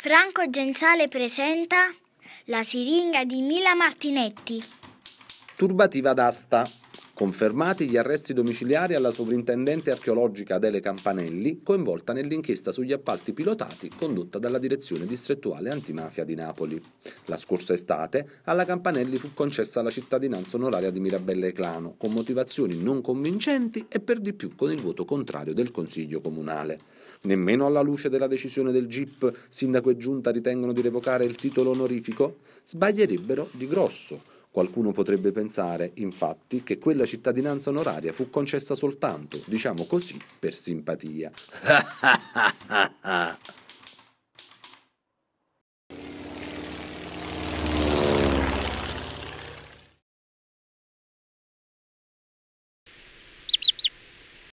Franco Genzale presenta La siringa di Mila Martinetti. Turbativa d'asta Confermati gli arresti domiciliari alla sovrintendente archeologica Adele Campanelli, coinvolta nell'inchiesta sugli appalti pilotati condotta dalla direzione distrettuale antimafia di Napoli. La scorsa estate alla Campanelli fu concessa la cittadinanza onoraria di Mirabelle Clano, con motivazioni non convincenti e per di più con il voto contrario del Consiglio Comunale. Nemmeno alla luce della decisione del GIP, sindaco e giunta ritengono di revocare il titolo onorifico? Sbaglierebbero di grosso Qualcuno potrebbe pensare, infatti, che quella cittadinanza onoraria fu concessa soltanto, diciamo così, per simpatia.